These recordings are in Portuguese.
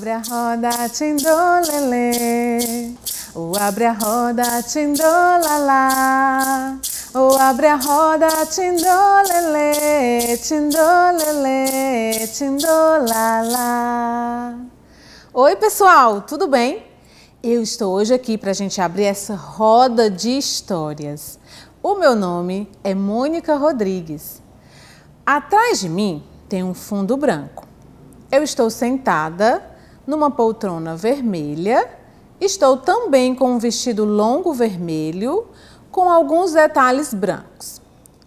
abre a roda, tindolelê. O abre a roda, tindolalá. O abre a roda, tindolelê, tindolelê, tindolalá. Oi, pessoal, tudo bem? Eu estou hoje aqui para a gente abrir essa roda de histórias. O meu nome é Mônica Rodrigues. Atrás de mim tem um fundo branco. Eu estou sentada numa poltrona vermelha. Estou também com um vestido longo vermelho com alguns detalhes brancos.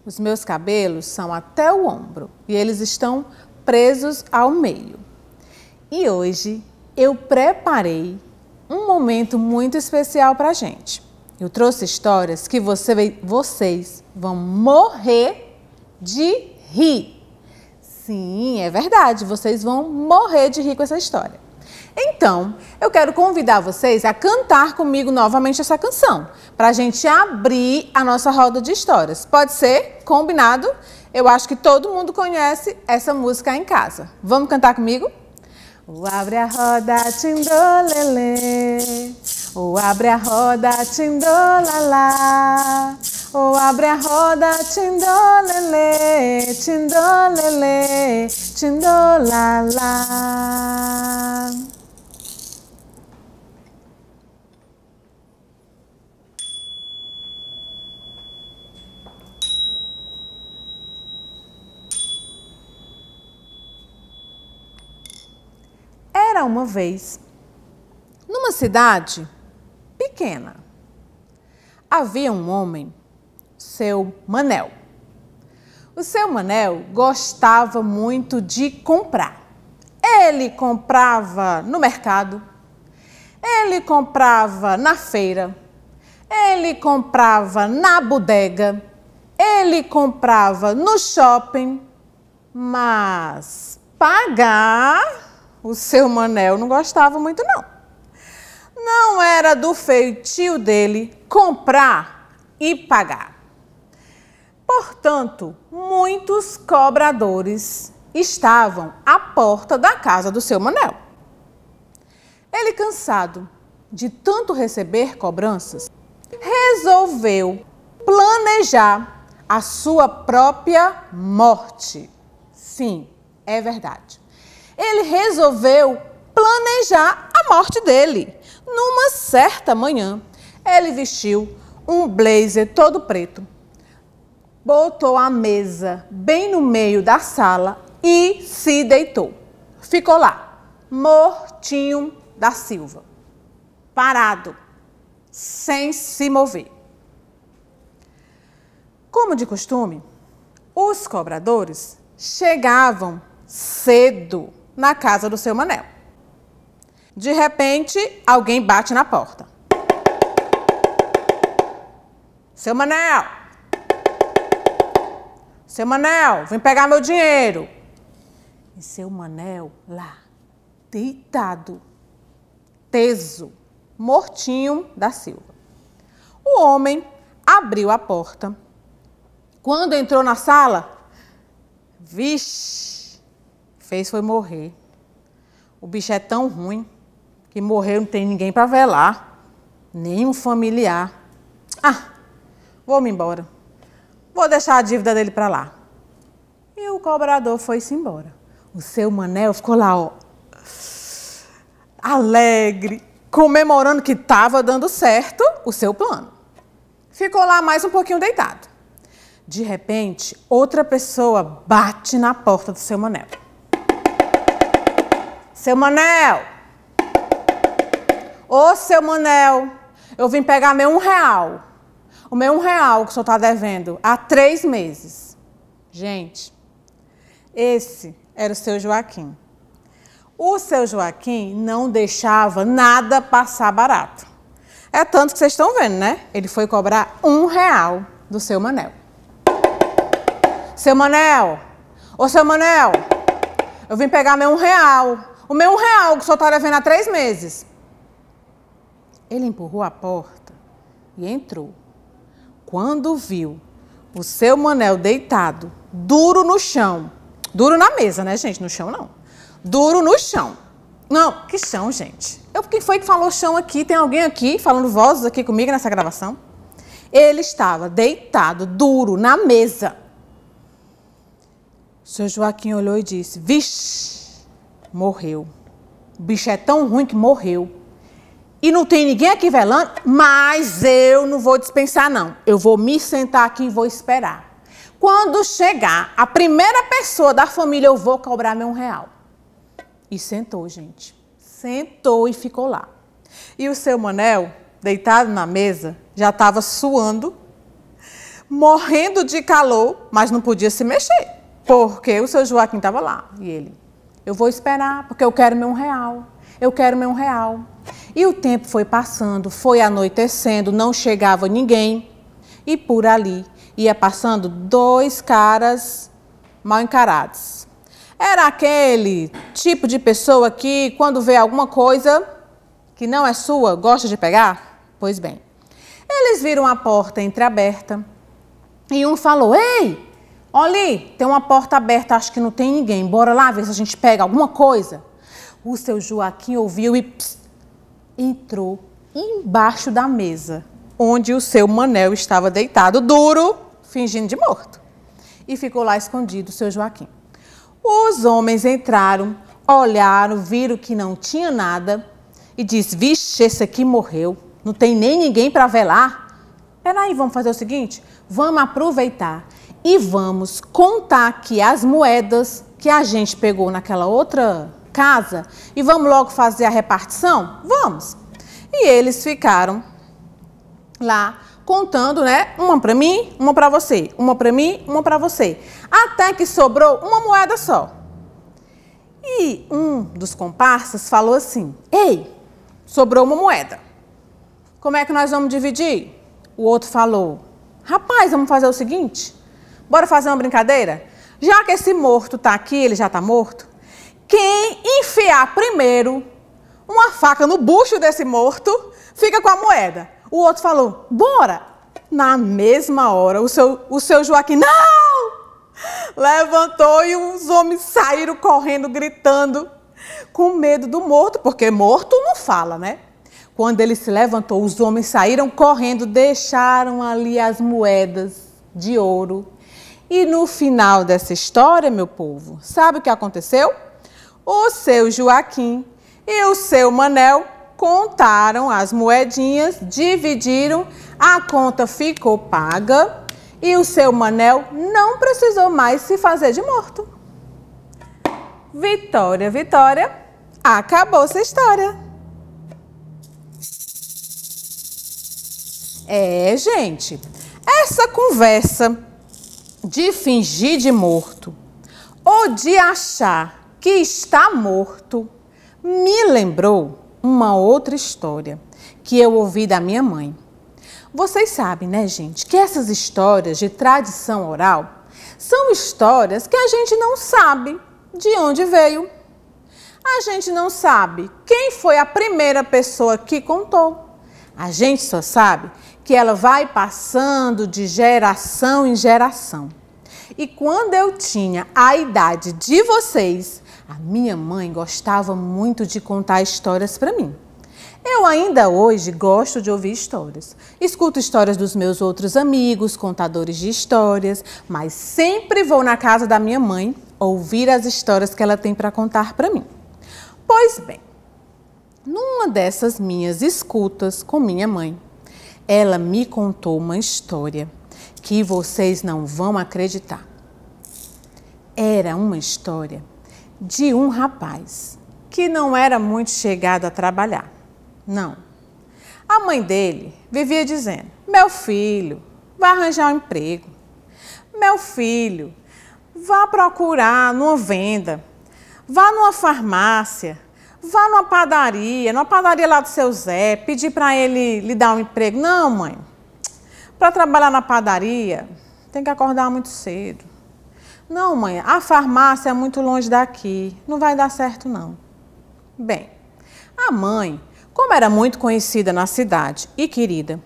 Os meus cabelos são até o ombro e eles estão presos ao meio. E hoje eu preparei um momento muito especial para a gente. Eu trouxe histórias que você, vocês vão morrer de rir. Sim, é verdade, vocês vão morrer de rir com essa história. Então, eu quero convidar vocês a cantar comigo novamente essa canção, para a gente abrir a nossa roda de histórias. Pode ser? Combinado? Eu acho que todo mundo conhece essa música em casa. Vamos cantar comigo? O abre a roda, tindolelê. O abre a roda, tindolalá. O abre a roda, tindolelê, tindolelê, tindolalá. Era uma vez, numa cidade pequena, havia um homem, seu Manel. O seu Manel gostava muito de comprar. Ele comprava no mercado, ele comprava na feira, ele comprava na bodega, ele comprava no shopping, mas pagar o seu Manel não gostava muito, não. Não era do feitio dele comprar e pagar. Portanto, muitos cobradores estavam à porta da casa do seu Manel. Ele, cansado de tanto receber cobranças, resolveu planejar a sua própria morte. Sim, é verdade ele resolveu planejar a morte dele. Numa certa manhã, ele vestiu um blazer todo preto, botou a mesa bem no meio da sala e se deitou. Ficou lá, mortinho da Silva, parado, sem se mover. Como de costume, os cobradores chegavam cedo na casa do seu Manel. De repente, alguém bate na porta. Seu Manel! Seu Manel, vem pegar meu dinheiro! E seu Manel lá, deitado, teso, mortinho da Silva. O homem abriu a porta. Quando entrou na sala, vixe! fez foi morrer. O bicho é tão ruim que morreu não tem ninguém para velar, nem um familiar. Ah, vou-me embora. Vou deixar a dívida dele para lá. E o cobrador foi-se embora. O seu Manel ficou lá, ó, alegre, comemorando que estava dando certo o seu plano. Ficou lá mais um pouquinho deitado. De repente, outra pessoa bate na porta do seu Manel. Seu Manel! Ô, seu Manel, eu vim pegar meu um real. O meu um real que o senhor está devendo há três meses. Gente, esse era o seu Joaquim. O seu Joaquim não deixava nada passar barato. É tanto que vocês estão vendo, né? Ele foi cobrar um real do seu Manel. Seu Manel! Ô, seu Manel! Eu vim pegar meu um real. Comeu um real que só senhor está devendo há três meses. Ele empurrou a porta e entrou. Quando viu o seu Manel deitado, duro no chão, duro na mesa, né, gente? No chão não. Duro no chão. Não, que chão, gente? Eu, quem foi que falou chão aqui? Tem alguém aqui falando vozes aqui comigo nessa gravação? Ele estava deitado, duro, na mesa. O seu Joaquim olhou e disse: Vixe! morreu. O bicho é tão ruim que morreu. E não tem ninguém aqui velando, mas eu não vou dispensar, não. Eu vou me sentar aqui e vou esperar. Quando chegar a primeira pessoa da família, eu vou cobrar meu real. E sentou, gente. Sentou e ficou lá. E o seu Manel, deitado na mesa, já estava suando, morrendo de calor, mas não podia se mexer, porque o seu Joaquim estava lá. E ele, eu vou esperar, porque eu quero meu real. Eu quero meu real. E o tempo foi passando, foi anoitecendo, não chegava ninguém. E por ali ia passando dois caras mal encarados. Era aquele tipo de pessoa que, quando vê alguma coisa que não é sua, gosta de pegar? Pois bem, eles viram a porta entreaberta e um falou: Ei, Olhe, tem uma porta aberta, acho que não tem ninguém. Bora lá ver se a gente pega alguma coisa. O seu Joaquim ouviu e pss, entrou embaixo da mesa, onde o seu Manel estava deitado, duro, fingindo de morto. E ficou lá escondido o seu Joaquim. Os homens entraram, olharam, viram que não tinha nada e disse: Vixe, esse aqui morreu, não tem nem ninguém para velar. Peraí, vamos fazer o seguinte: vamos aproveitar e vamos contar que as moedas que a gente pegou naquela outra casa e vamos logo fazer a repartição? Vamos. E eles ficaram lá contando, né? Uma para mim, uma para você, uma para mim, uma para você, até que sobrou uma moeda só. E um dos comparsas falou assim: "Ei, sobrou uma moeda. Como é que nós vamos dividir?" O outro falou: "Rapaz, vamos fazer o seguinte, Bora fazer uma brincadeira? Já que esse morto está aqui, ele já está morto, quem enfiar primeiro uma faca no bucho desse morto fica com a moeda. O outro falou, bora! Na mesma hora, o seu, o seu Joaquim, não! Levantou e os homens saíram correndo, gritando, com medo do morto, porque morto não fala, né? Quando ele se levantou, os homens saíram correndo, deixaram ali as moedas de ouro e no final dessa história, meu povo, sabe o que aconteceu? O seu Joaquim e o seu Manel contaram as moedinhas, dividiram, a conta ficou paga e o seu Manel não precisou mais se fazer de morto. Vitória, vitória, acabou essa história. É, gente, essa conversa de fingir de morto ou de achar que está morto me lembrou uma outra história que eu ouvi da minha mãe. Vocês sabem, né, gente, que essas histórias de tradição oral são histórias que a gente não sabe de onde veio. A gente não sabe quem foi a primeira pessoa que contou. A gente só sabe que ela vai passando de geração em geração. E quando eu tinha a idade de vocês, a minha mãe gostava muito de contar histórias para mim. Eu ainda hoje gosto de ouvir histórias. Escuto histórias dos meus outros amigos, contadores de histórias, mas sempre vou na casa da minha mãe ouvir as histórias que ela tem para contar para mim. Pois bem, numa dessas minhas escutas com minha mãe, ela me contou uma história que vocês não vão acreditar. Era uma história de um rapaz que não era muito chegado a trabalhar. Não. A mãe dele vivia dizendo: Meu filho, vá arranjar um emprego. Meu filho, vá procurar numa venda. Vá numa farmácia. Vá numa padaria, numa padaria lá do seu Zé, pedir para ele lhe dar um emprego. Não, mãe. Para trabalhar na padaria, tem que acordar muito cedo. Não, mãe, a farmácia é muito longe daqui. Não vai dar certo, não. Bem, a mãe, como era muito conhecida na cidade e querida,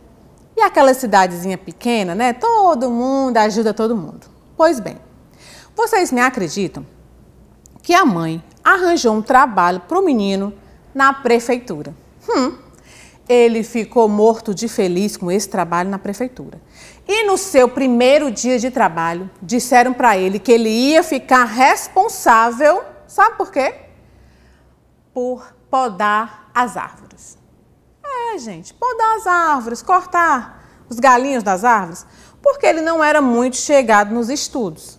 e aquela cidadezinha pequena, né? Todo mundo ajuda todo mundo. Pois bem, vocês me acreditam que a mãe arranjou um trabalho para o menino na prefeitura. Hum, ele ficou morto de feliz com esse trabalho na prefeitura. E no seu primeiro dia de trabalho, disseram para ele que ele ia ficar responsável, sabe por quê? Por podar as árvores. É, gente, podar as árvores, cortar os galinhos das árvores, porque ele não era muito chegado nos estudos.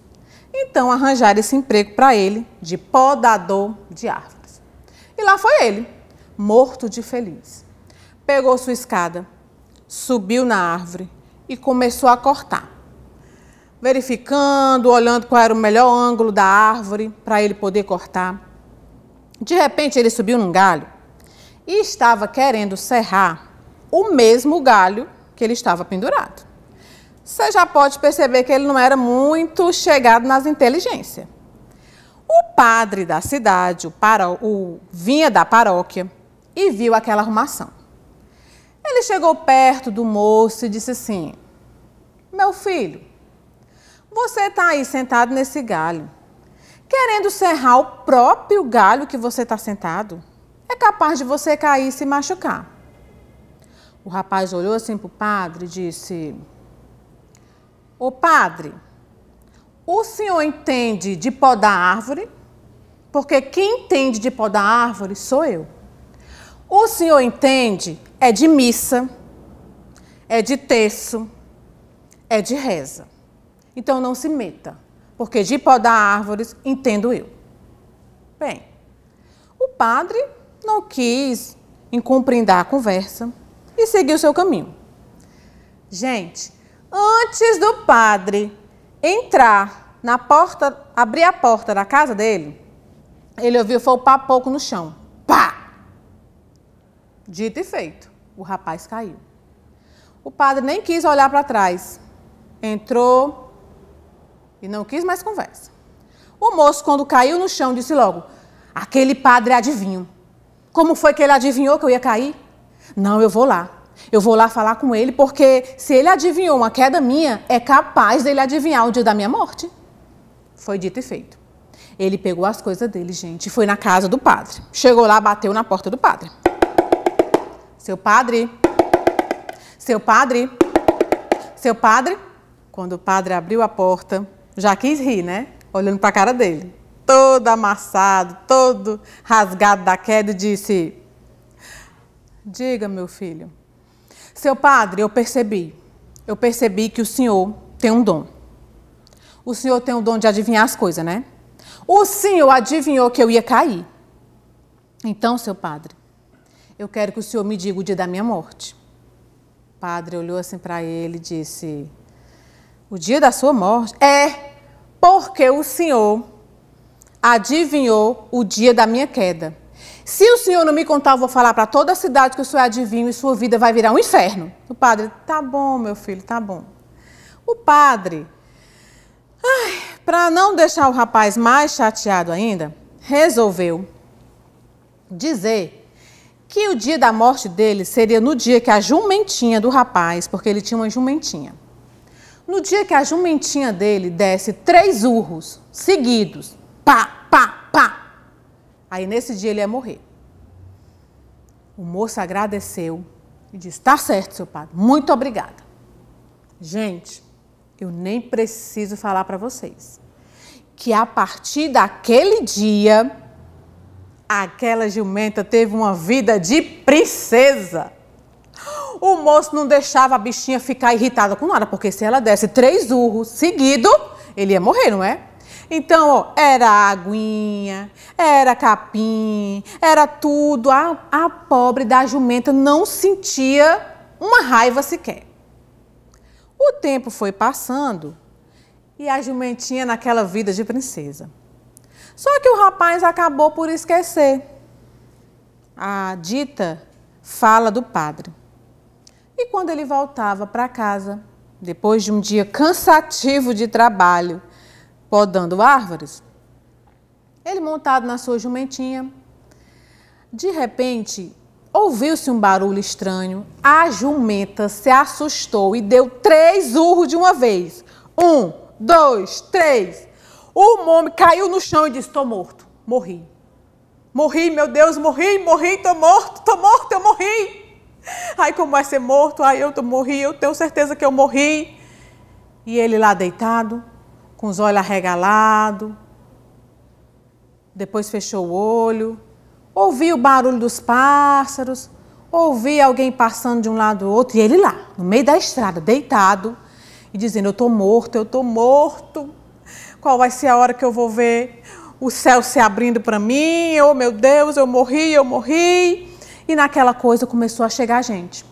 Então arranjaram esse emprego para ele de podador de árvores. E lá foi ele, morto de feliz. Pegou sua escada, subiu na árvore e começou a cortar. Verificando, olhando qual era o melhor ângulo da árvore para ele poder cortar. De repente ele subiu num galho e estava querendo serrar o mesmo galho que ele estava pendurado você já pode perceber que ele não era muito chegado nas inteligências. O padre da cidade, o, paró, o vinha da paróquia e viu aquela arrumação. Ele chegou perto do moço e disse assim: Meu filho, você está aí sentado nesse galho, querendo serrar o próprio galho que você está sentado? É capaz de você cair e se machucar. O rapaz olhou assim para o padre e disse: o padre, o senhor entende de podar árvore? Porque quem entende de podar árvore sou eu. O senhor entende é de missa, é de terço, é de reza. Então não se meta, porque de podar árvores entendo eu. Bem, o padre não quis incompreender a conversa e seguiu seu caminho. Gente, Antes do padre entrar na porta, abrir a porta da casa dele, ele ouviu foi o papoco no chão. Pá! Dito e feito, o rapaz caiu. O padre nem quis olhar para trás. Entrou e não quis mais conversa. O moço, quando caiu no chão, disse logo: Aquele padre adivinho. Como foi que ele adivinhou que eu ia cair? Não, eu vou lá. Eu vou lá falar com ele porque se ele adivinhou uma queda minha, é capaz dele adivinhar o dia da minha morte. Foi dito e feito. Ele pegou as coisas dele, gente, e foi na casa do padre. Chegou lá, bateu na porta do padre. Seu padre? Seu padre? Seu padre? Quando o padre abriu a porta, já quis rir, né? Olhando para a cara dele, todo amassado, todo rasgado da queda, e disse: Diga, meu filho, seu padre, eu percebi. Eu percebi que o senhor tem um dom. O senhor tem o dom de adivinhar as coisas, né? O senhor adivinhou que eu ia cair. Então, seu padre, eu quero que o senhor me diga o dia da minha morte. O padre olhou assim para ele e disse: O dia da sua morte é porque o senhor adivinhou o dia da minha queda. Se o senhor não me contar, eu vou falar para toda a cidade que o senhor é adivinho e sua vida vai virar um inferno. O padre, tá bom, meu filho, tá bom. O padre, para não deixar o rapaz mais chateado ainda, resolveu dizer que o dia da morte dele seria no dia que a jumentinha do rapaz, porque ele tinha uma jumentinha, no dia que a jumentinha dele desse três urros seguidos, pá, Aí nesse dia ele ia morrer. O moço agradeceu e disse: Tá certo, seu padre, muito obrigada. Gente, eu nem preciso falar para vocês que a partir daquele dia, aquela jumenta teve uma vida de princesa. O moço não deixava a bichinha ficar irritada com nada, porque se ela desse três urros seguido, ele ia morrer, não é? Então, ó, era aguinha, era capim, era tudo. A, a pobre da jumenta não sentia uma raiva sequer. O tempo foi passando e a jumentinha naquela vida de princesa. Só que o rapaz acabou por esquecer. A dita fala do padre. E quando ele voltava para casa, depois de um dia cansativo de trabalho, podando árvores. Ele montado na sua jumentinha. De repente, ouviu-se um barulho estranho. A jumenta se assustou e deu três urros de uma vez. Um, dois, três. O homem caiu no chão e disse: Estou morto, morri. Morri, meu Deus, morri, morri, estou morto, estou morto, eu morri. Ai, como vai ser morto? Ai, eu tô, morri, eu tenho certeza que eu morri. E ele lá deitado, com os olhos arregalados, depois fechou o olho, Ouvi o barulho dos pássaros, ouvi alguém passando de um lado do outro, e ele lá, no meio da estrada, deitado, e dizendo: Eu estou morto, eu estou morto. Qual vai ser a hora que eu vou ver o céu se abrindo para mim? Oh, meu Deus, eu morri, eu morri. E naquela coisa começou a chegar gente.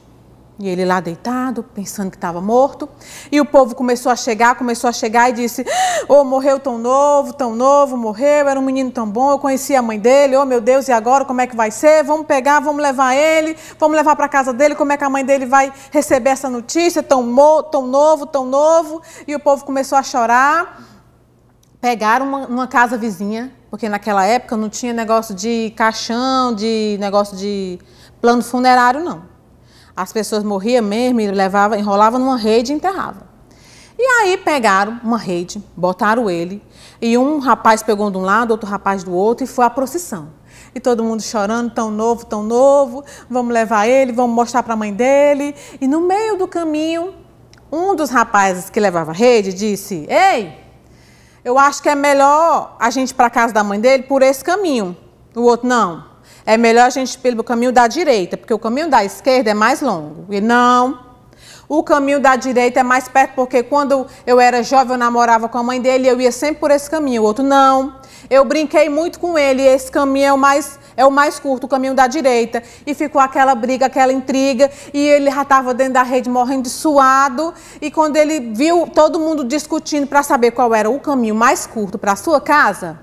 E ele lá deitado, pensando que estava morto. E o povo começou a chegar, começou a chegar e disse: Oh, morreu tão novo, tão novo, morreu, era um menino tão bom, eu conhecia a mãe dele, oh meu Deus, e agora como é que vai ser? Vamos pegar, vamos levar ele, vamos levar para a casa dele, como é que a mãe dele vai receber essa notícia? Tão, tão novo, tão novo. E o povo começou a chorar. Pegaram uma, uma casa vizinha, porque naquela época não tinha negócio de caixão, de negócio de plano funerário, não. As pessoas morriam mesmo e levavam, enrolavam numa rede e enterravam. E aí pegaram uma rede, botaram ele, e um rapaz pegou de um lado, outro rapaz do outro, e foi a procissão. E todo mundo chorando, tão novo, tão novo, vamos levar ele, vamos mostrar para a mãe dele. E no meio do caminho, um dos rapazes que levava a rede disse: Ei, eu acho que é melhor a gente ir para casa da mãe dele por esse caminho. O outro, não, é melhor a gente ir pelo caminho da direita, porque o caminho da esquerda é mais longo. E não, o caminho da direita é mais perto, porque quando eu era jovem, eu namorava com a mãe dele, eu ia sempre por esse caminho. O outro, não. Eu brinquei muito com ele, e esse caminho é o mais. É o mais curto, o caminho da direita. E ficou aquela briga, aquela intriga. E ele já estava dentro da rede morrendo de suado. E quando ele viu todo mundo discutindo para saber qual era o caminho mais curto para a sua casa,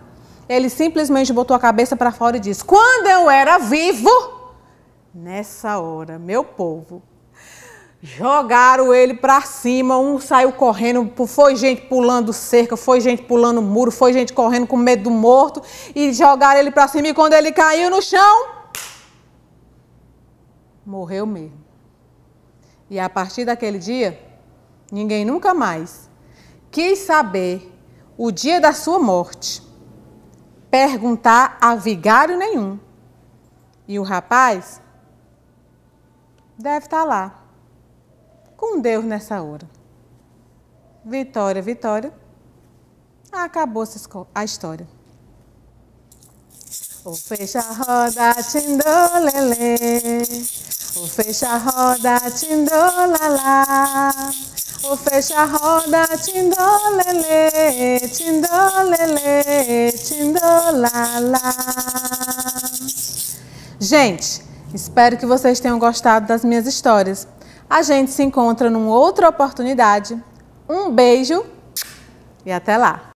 ele simplesmente botou a cabeça para fora e disse: Quando eu era vivo, nessa hora, meu povo, jogaram ele para cima. Um saiu correndo, foi gente pulando cerca, foi gente pulando muro, foi gente correndo com medo do morto e jogaram ele para cima. E quando ele caiu no chão, morreu mesmo. E a partir daquele dia, ninguém nunca mais quis saber o dia da sua morte perguntar a vigário nenhum. E o rapaz deve estar tá lá, com Deus nessa hora. Vitória, vitória. Acabou a história. O fecha a roda, tindolelê. O fecha a roda, tindolala. Vou fecha a roda, tindolele, tindolele, tindolala. Gente, espero que vocês tenham gostado das minhas histórias. A gente se encontra numa outra oportunidade. Um beijo e até lá!